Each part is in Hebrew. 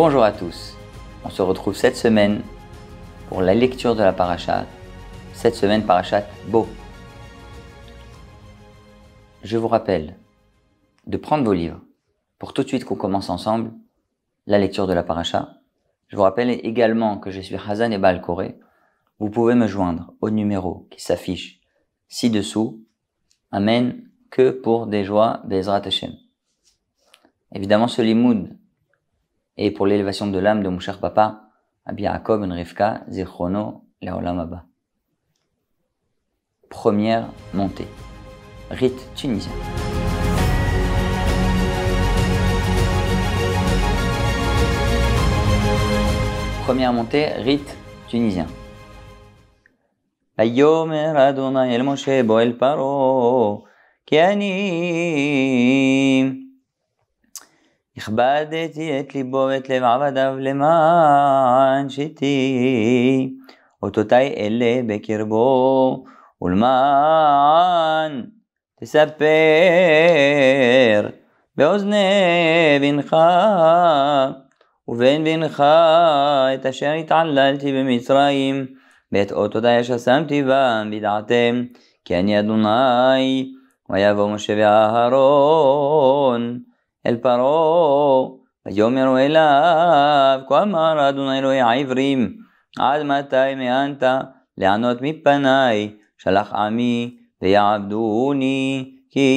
Bonjour à tous. On se retrouve cette semaine pour la lecture de la parachat. Cette semaine, parachat Beau. Je vous rappelle de prendre vos livres pour tout de suite qu'on commence ensemble la lecture de la paracha. Je vous rappelle également que je suis Hazan et Bal Vous pouvez me joindre au numéro qui s'affiche ci-dessous. Amen que pour des joies des Hashem. Évidemment, ce limoud et pour l'élévation de l'âme de mon cher papa, Abi Yaakov Ben Rivka, Zirchono, Première montée. Rite tunisien. Première montée, rite tunisien. ויאמר אדוני אל משה bo el פרעה הכבדתי את ליבו ואת לב עבדיו למען שיתי אותותי אלה בקרבו ולמען תספר באוזני בנך ובן בנך את אשר התעללתי במצרים ואת אותותי אשר שמתי בם וידעתם כי אני אדוני ויבוא משה ואהרון פרעה. ויאמרו אליו, כה אמר אדוני אלוהי העברים, עד מתי מאנת לענות מפניי, שלח עמי ויעבדוני, כי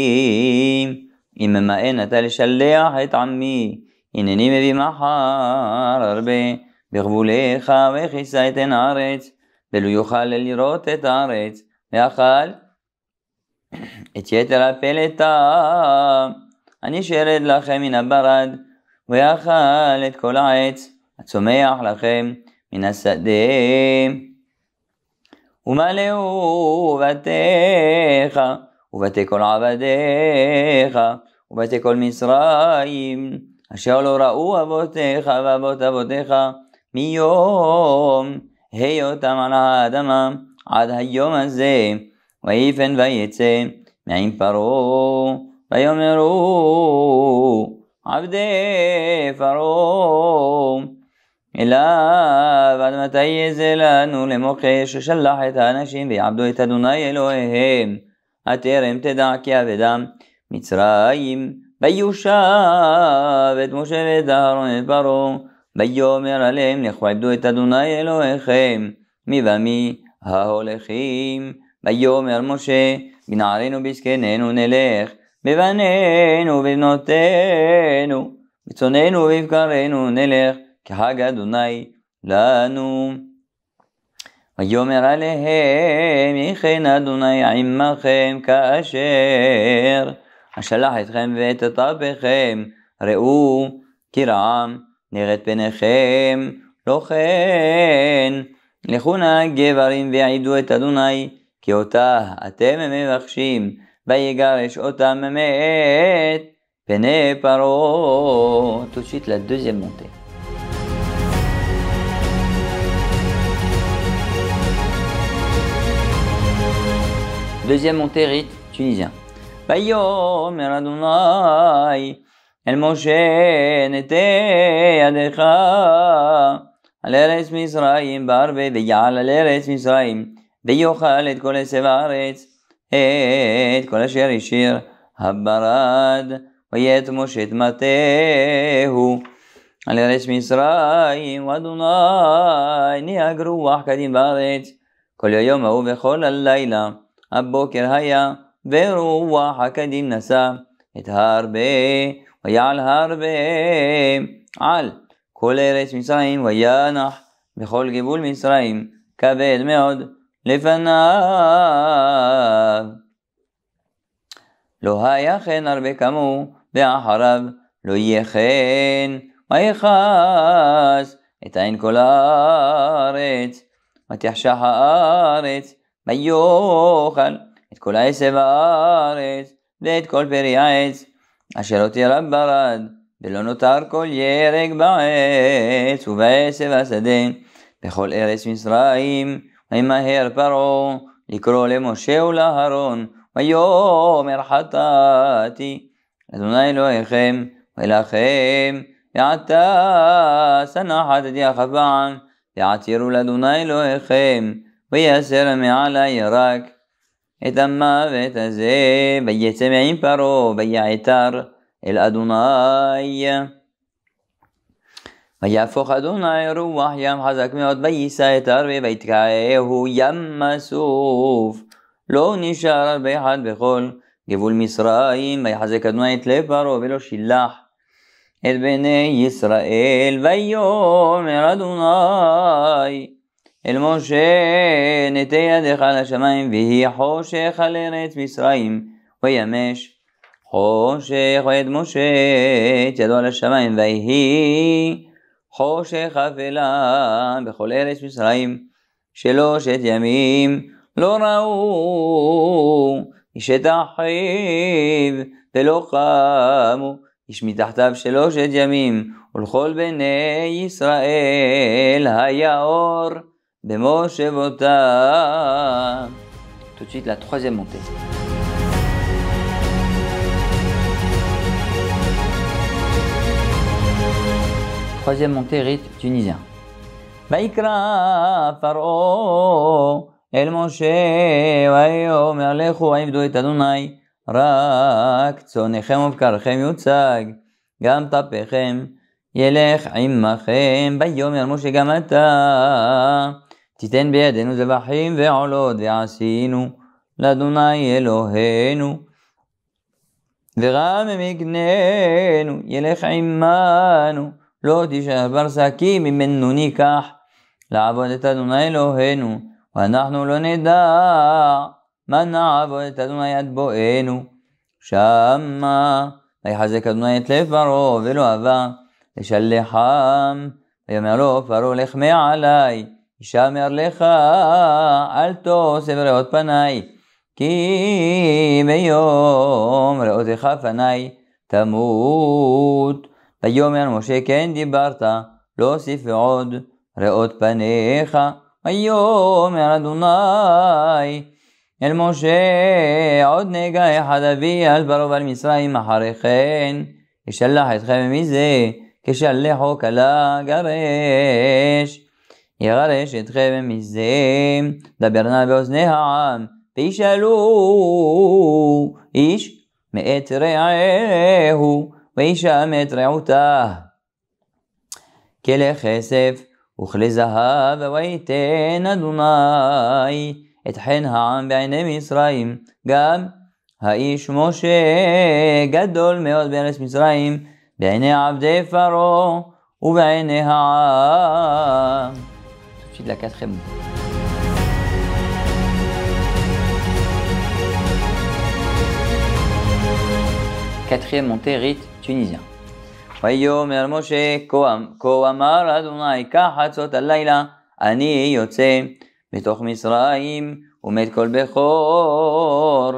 אם ממאן אתה לשלח את עמי, הנני מביא מחר הרבה בגבוליך וכיסה את עין הארץ, ולא יוכל לראות את הארץ, ואכל את יתר הפלטה. אני שירד לכם מן הברד, ויאכל את כל העץ הצומח לכם מן השדה. ומלאו בתיך, ובתי כל עבדיך, ובתי כל מצרים, אשר לא ראו אבותיך ואבות אבותיך מיום היותם על האדמה עד היום הזה, ויפן ויצא מעין פרעה. ויאמרו עבדי פרעה אליו עד מתי יזה לנו למוכר ששלח את האנשים ויעבדו את אדוני אלוהיהם הטרם תדע כי אבדם מצרים ויושב את משה ואת אהרון את פרעה ויאמר עליהם לכו עבדו את אדוני אלוהיכם מי ומי ההולכים ויאמר משה בנערינו בזקנינו נלך בבנינו ובבנותינו, בצאננו ובבקרנו נלך, כחג אדוני לנו. ויאמר עליהם, יחן אדוני עמכם כאשר אשלח אתכם ואת טפכם, ראו כי רעם נראית פניכם, לא כן. לכו נא גברים ויעידו את אדוני, כי אותה אתם מבקשים. Bah yé garé, je paro. Tout de suite la deuxième montée. Deuxième montée rite tunisien bayo yé, er el moché n'était, alecha. Allez, mes barbe, veyal, allez, mes raïmes. Veyokhalet, koles, את כל אשר השאיר הברד, ויית משה את מטהו. על ארץ מצרים, אדוני, נהג רוח קדים בארץ, כל היום ההוא וכל הלילה, הבוקר היה, ורוח הקדים נשא את הרבה, ויעל הרבה על כל ארץ מצרים, וינח בכל גבול מצרים, כבד מאוד לפניו. לא היה כן הרבה כמוהו, ואחריו לא יהיה כן, יכעס את עין כל הארץ, ותחשך הארץ, ויאכל את כל העשב הארץ, ואת כל פרי העץ, אשר לא תירב ברד, ולא נותר כל ירק בעץ, ובעשב השדה, בכל ארץ מצרים, וימהר פרעה לקרוא למשה ולאהרון, ويوم الحطاتي أدوني إلهيكم وإلهكم يعتا سنة حدد يا خفعا يعتير لأدوني إلهيكم ويسر معلى يراك إتما بتزي بي سمعين برو بي عتار الأدوناي ويفخ أدوناي روح يم حزك ميوت بي سيتر ببيتك هو يم مسوف לא נשאר הרבה אחד בכל גבול מצרים, ויחזק אדוני את לב פרעה ולא שילח את בני ישראל, ויאמר אדוני אל משה נטה ידך לשמיים ויהי חושך על ארץ מצרים וימש חושך ואת משה את ידו על השמיים ויהי חושך אפלה בכל ארץ מצרים שלושת ימים Laura Ishetah delocham Ishmi Tartav Sheloched Jamim Ulholbene Israel Yisrael Demo Shévota Tout de suite la troisième montée Troisième montée rite tunisien Baïkra Faro אל משה, ויאמר לכו עבדו את אדוני, רק צונכם ובקרכם יוצג, גם טפיכם ילך עמכם, ויאמר משה גם אתה, תיתן בידינו זבחים ועולות, ועשינו לאדוני אלוהינו. ורם מגננו, ילך עמנו, לא תישאר ברסקים ממנו ניקח, לעבוד את אדוני אלוהינו. ואנחנו לא נדע מה נעבוד את אדוני עד בואנו. שמה ויחזק אדוני את לב פרעה ולא אבה לשלחם. ויאמר לו פרעה לך מעלי, ישמר לך אל תוסף ראות פניי. כי ביום ראותך פניי תמות. ויאמר משה כן דיברת, לא אוסיף עוד ראות פניך. ויאמר אדוני אל משה עוד נגע אחד אבי על פרעה ועל מצרים אחרי כן אשלח אתכם מזה כשלחו כלה גרש יגרש אתכם מזה דבר נא באוזני העם וישאלו איש מאת רעהו ואישה מאת רעותה כלך כסף Oukh le zahab wa ite nadunay Et chen ha'am b'ayne misra'im Gab ha'ish moshe Gadol me'od b'eres misra'im B'ayne abde faro Oub'ayne ha'am C'est de la quatrième. Quatrième montée, rite tunisien. ויאמר משה כה אמ-, אמר אדוני קח חצות הלילה אני יוצא מתוך מצרים ומת כל בכור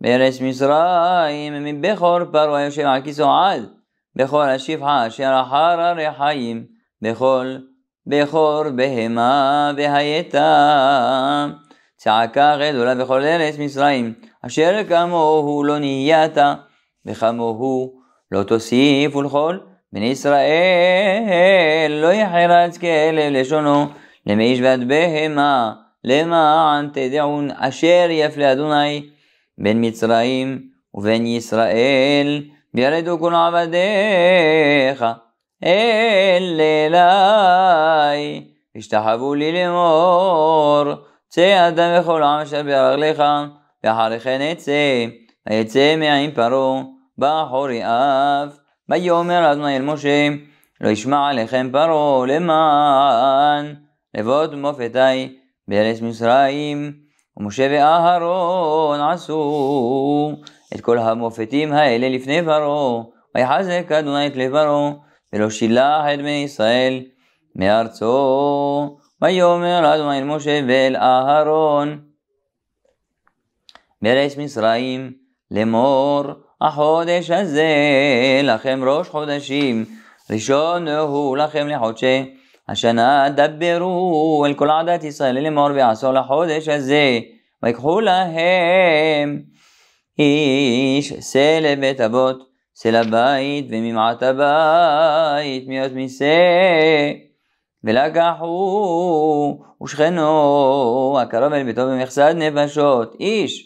בארץ מצרים מבכור פרעה יושב על כיסו עד בכור השפחה אשר אחר חיים, בכל בכור בהמה והייתה צעקה גדולה בכל ארץ מצרים אשר כמוהו לא נהייתה וכמוהו לא תוסיף ולכל בני ישראל, לא יחרץ כאלה לשונו, למאיש ועד בהמה, למען תדעון אשר יפלה אדוני בין מצרים ובין ישראל, וירדו כל עבדיך אל אלי, השתחוו לי לאמור, צא אדם וכל עם אשר בירך לך, ואחרי כן אצא, ויצא מעין פרעה. בחורי אף. ויאמר אדוני אל משה, לא ישמע עליכם פרעה למען לבוד מופתי בארץ מצרים. ומשה ואהרון עשו את כל המופתים האלה לפני פרעה. ויחזק אדוני את לפרעה, ולא שילח את בני ישראל מארצו. ויאמר אדוני אל משה ואל אהרון בארץ מצרים לאמור החודש הזה לכם ראש חודשים, ראשון הוא לכם לחודשי השנה דברו אל כל עדת ישראל לאמור ועשו לחודש הזה, ויקחו להם איש שא לבית אבות, שא לבית וממעט הבית מיות משא. ולקחו ושכנו הקרוב אל ביתו במכסד נפשות איש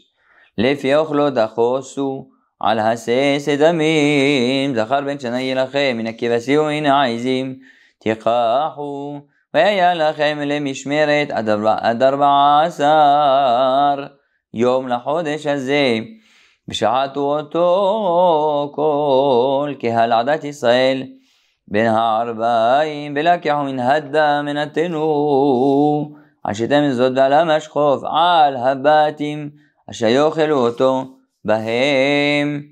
לפי אוכלו דחוסו על הסס דמים, זכר בן שנה יהיה לכם, מן הכבשים ומן העזים, תיקחו, והיה לכם למשמרת עד ארבע עשר יום לחודש הזה, בשעתו אותו כל קהל עדת ישראל, בין הערביים, ולקחו מן הדה מנתנו, על עשיתם זאת ועל המשכוף, על הבתים, אשר יאכלו אותו. בהם.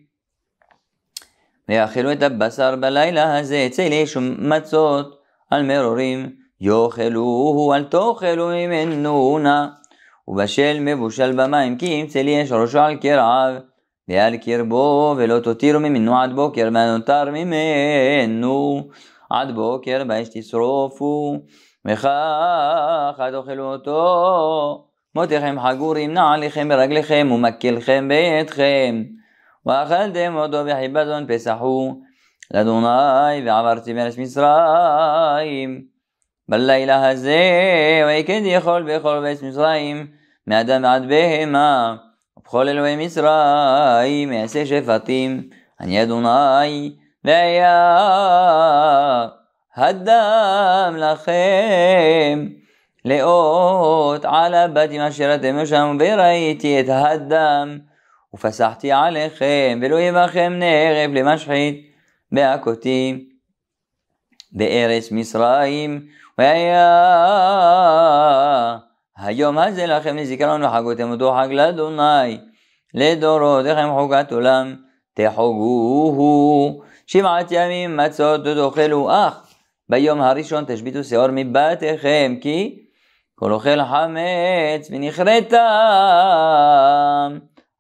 ויאכלו את הבשר בלילה הזה אצל איש מצות על מרורים, יאכלוהו אל תאכלו ממנו נא. ובשל מבושל במים כי ימצא לי יש ראשו על קרעיו, ועל קרבו ולא תותירו ממנו עד בוקר, נותר ממנו עד בוקר באש תשרופו, וכך אל תאכלו אותו. מותיכם חגורים נעליכם ברגליכם ומקלכם בידכם. ואכלתם אותו בחיבזון פסחו לאדוני ועברתי בארץ מצרים. בלילה הזה ויקד יכול בכל בית מצרים מאדם עד בהמה ובכל אלוהי מצרים יעשה שפטים אני אדוני והיה הדם לכם לאות על הבתים אשר אתם יושם וראיתי את הדם ופסחתי עליכם ולא יבחם נערב למשחית בהכותי בארץ מצרים והיה היום הזה לכם לזיכרון וחגותם אותו חג לאדוני לדורות לכם חוקת עולם תחוגוהו שבעת ימים מצות ותאכלו אך ביום הראשון תשביתו שיעור מבתיכם כי כל אוכל חמץ ונכרתה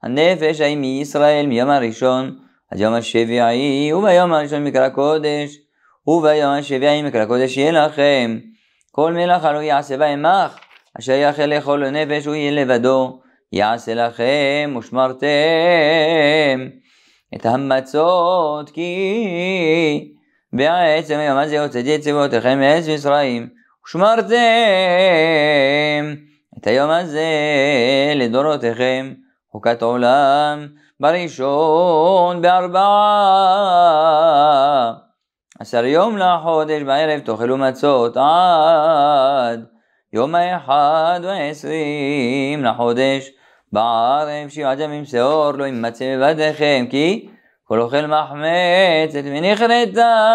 הנפש ההיא מישראל מיום הראשון עד יום השביעי וביום הראשון מקרא קודש וביום השביעי מקרא קודש יהיה לכם כל מלאכה לא יעשה בהם מח אשר יאכל לכל נפש הוא יהיה לבדו יעשה לכם ושמרתם את המצות כי בעצם היום הזה יוצא את יציבותיכם מעץ מצרים ושמרתם את היום הזה לדורותיכם, חוקת עולם, בראשון בארבעה. עשר יום לחודש בערב תאכלו מצות עד יום האחד ועשרים לחודש בערב שבעת ימים שאור לא ימצא בבתיכם כי כל אוכל מחמצת מנכרתה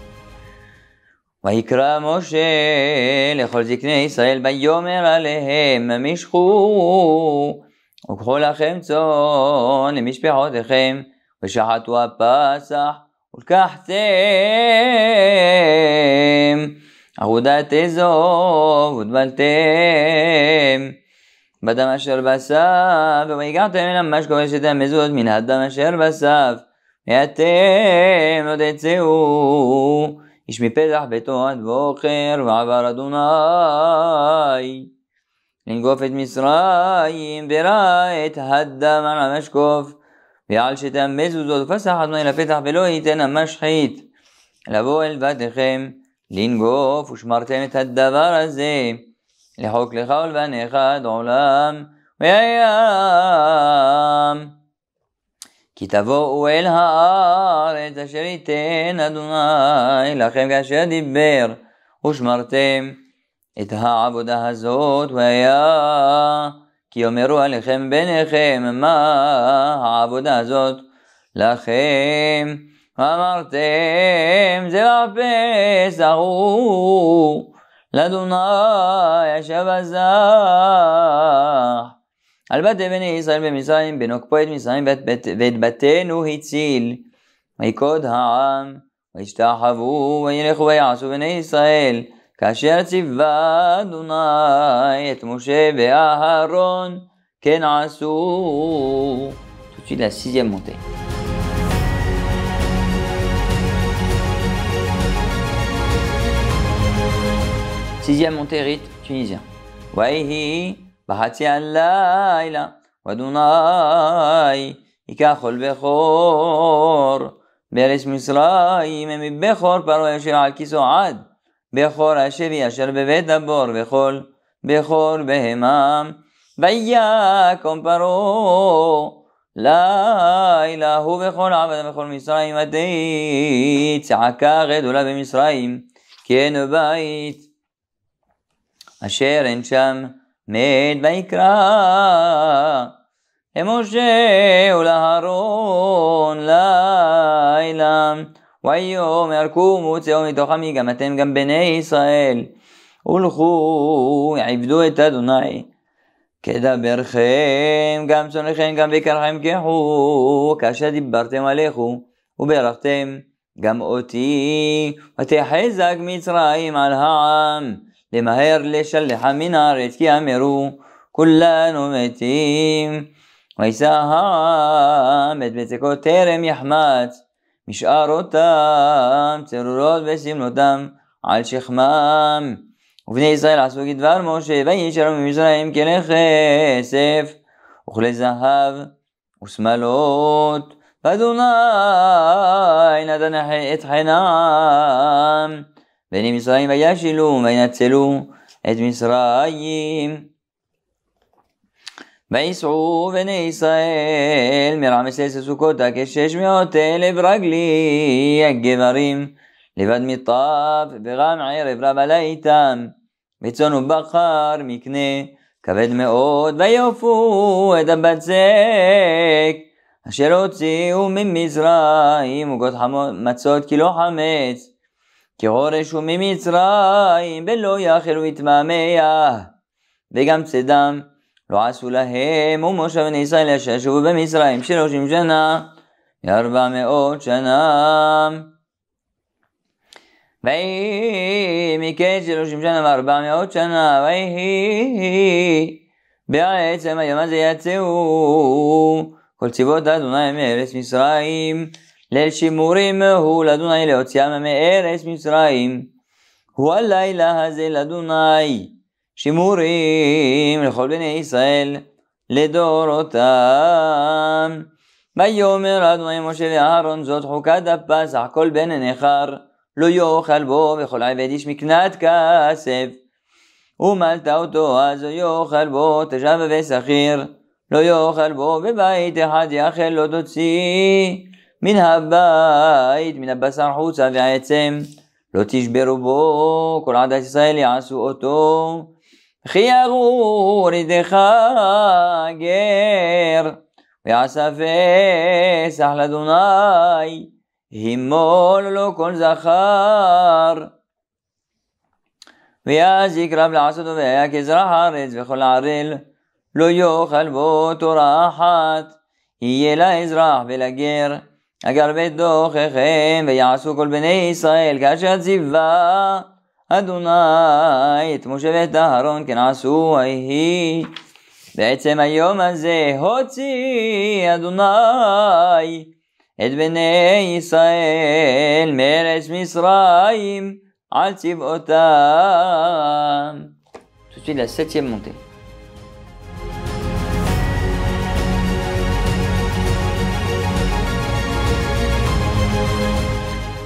ויקרא משה לכל זקני ישראל ויאמר עליהם משכו וקחו לכם צאן למשפחותיכם ושחטו הפסח ולקחתם עבודת אזוב ודבלתם בדם אשר בסף ויגעתם אל המשקו אשת המזוז מן הדם אשר בסף ואתם לא תצאו איש מפתח ביתו עד בוקר ועבר אדוני. לנגוף את מצרים וראה את הדם על המשקוף ועל שתאמץ זאת ופסח אדוני לפתח ולא ייתן המשחית לבוא אל בתיכם לנגוף ושמרתם את הדבר הזה לחוק לך ולבניך עד עולם וים כי תבואו אל הארץ אשר ייתן אדוני לכם כאשר דיבר ושמרתם את העבודה הזאת והיה כי יאמרו עליכם ביניכם מה העבודה הזאת לכם אמרתם זרע פסח הוא לאדוני השבזר Alba devene Israël bemizraim benokpoed mizraim vedbatenu hitzil. Vaikod ha'am, vaishtahavu, vayelechu vayasu bene Israël. Kasher tzivva et Moshe ve'aharon ken asu. Tout de suite la sixième montée. Sixième montée rite tunisien. Vaihi. בחצי הלילה, ואדוני ייקח כל בכור. בארץ מצרים מבכור פרעה יושב על כיסו עד. בכור השבי אשר בבית הבור וכל בכור בהמם. ויקום פרעה לילה הוא וכל עבד וכל מצרים עדי צעקה גדולה במצרים כי אין בית אשר אין שם מת ויקרא למשה ולאהרון לילה ויאמר קומו צאו מתוך עמי גם אתם גם בני ישראל ולכו עבדו את אדוני כדברכם גם צונכם גם בקרחם כחו כאשר דיברתם עליכו וברכתם גם אותי ותחזק מצרים על העם لمهير لشلح منارت كامرو كلان متيم ويساهمت بتكوترم يحمات משארותם צרורות ושמלותם על שכמם. ובני ישראל עשו כדבר משה וישארו ממצרים כנכסף וכלי זהב ושמלות ואדוני נתן את חינם בני מצרים וישילו וינצלו את מצרים. ויסעו בני ישראל מרמסס לסוכותה כשש מאות אלף רגלי הגברים לבד מטף ורם ערב רב עלה איתם וצאן ובחר מקנה כבד מאוד ויופו את הבצק אשר הוציאו ממצרים עוגות מצות כי לא חמץ כחורש הוא ממצרים, ולא יאכלו את מעמיה. וגם צדם לא עשו להם, ומושב בני ישראל אשר שבו במצרים שלושים שנה, וארבע מאות שנה. ויהי מקץ שלושים שנה וארבע מאות שנה, ויהי בעצם היום הזה יצאו כל צבאות ה' מארץ מצרים. ליל שימורים הוא לאדוני להוציאם מארץ מצרים. הוא הלילה הזה לאדוני שימורים לכל בני ישראל לדורותם. ויאמר אדוני משה לאהרון זאת חוקת הפסח כל בן הנכר לא יאכל בו וכל עבד איש מקנת כסף. ומלת אותו אז לא יאכל בו תשב ושכיר לא יאכל בו בבית אחד יאכל לא תוציא من הבית, מן הבשר חוצה והעצם, לא תשברו בו, כל עדת ישראל יעשו אותו. וכי ירור ידך גר, ויעשה פסח לאדוני, הימול לו כל זכר. ויזיק רב לעשותו ויהיה כזרח הארץ וכל ערל, לא יאכל בו תורה אחת, יהיה לאזרח ולגר. A galvet d'or, e rechem, ve yasu kolbené Israël, kachadzivah, adonai, et moshavet d'aharon, kenasu, aïhi, betemayo maze, hoti, adonai, et bené meres misraim, ativ otam. Tout de suite la septième montée.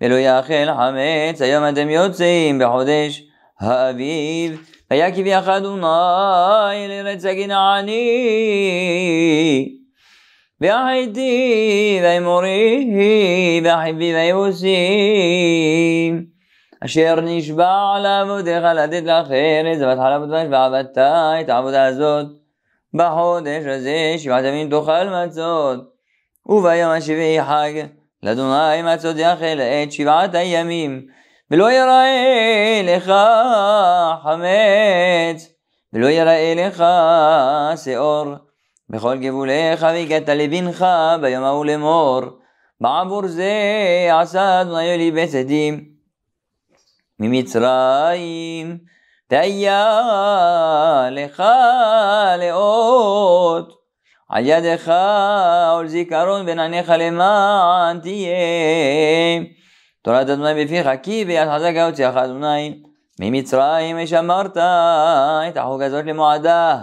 ולא יאכל חמץ, היום אתם יוצאים בחודש האביב. ויקב יחד אדוני לארץ הגין העני. ואחיתי ואמורי ואחיבי ויבוסים. אשר נשבע לעבודך לתת לך ארץ, זבת חלב ודבש ועבדת את העבודה הזאת. בחודש הזה שבעת ימים תאכל מצות, וביום השביעי חג. לאדוני מצות יחל את שבעת הימים, ולא יראה לך חמץ, ולא יראה לך שאור. בכל גבוליך והגעת לבנך ביום ההוא לאמור, בעבור זה עשה אדוני לי בסדים ממצרים, תהיה לך לאות. על ידך עול זיכרון ונעניך למען תהיה. תורת אדוני בפיך כי ביד חזקה הוציאך אדוני ממצרים ושמרת את החוק הזאת למועדה.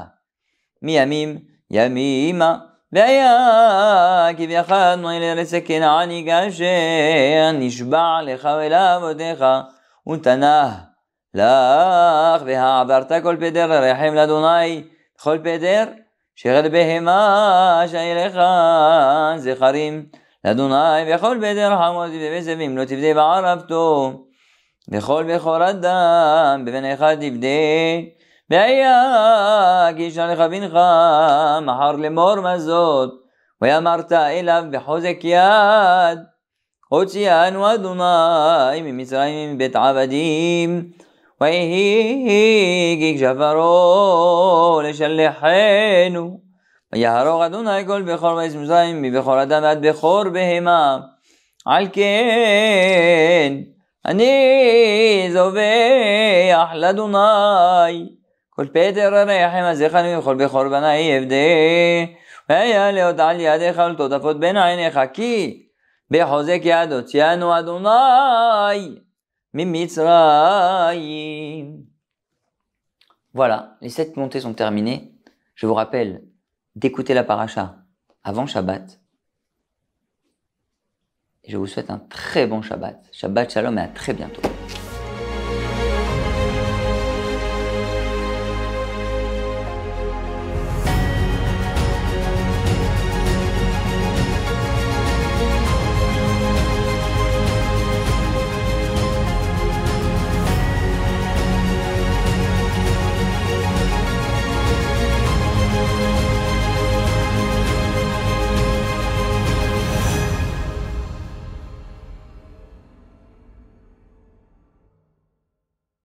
מימים ימימה והיה כי ביחדנו אל ארץ הכנעני כאשר נשבע לך ולעבודיך ונתנה לך והעברת כל פדר לרחם לאדוני כל פדר שחד בהמה שילך זכרים לאדוני וכל בדר רחמות ובזבים לא תבדה בערבתו וכל בכור אדם בבן אחד תבדה והיה כי לך בנך מחר לאמור מזות ויאמרת אליו בחוזק יד הוציאנו אדוני ממצרים מבית עבדים ויהי כשעברו לשלחנו ויהרוג אדוני כל בכור ועז מזיים מבכור אדם ועד בכור בהמה על כן אני זובח לאדוני כל פטר הרחם הזכני וכל בכור בני אבדה ויעלה אותה על ידיך ולתודפות בין עיניך כי בחוזק יד הוציאנו אדוני Voilà, les sept montées sont terminées. Je vous rappelle d'écouter la paracha avant Shabbat. je vous souhaite un très bon Shabbat. Shabbat Shalom et à très bientôt.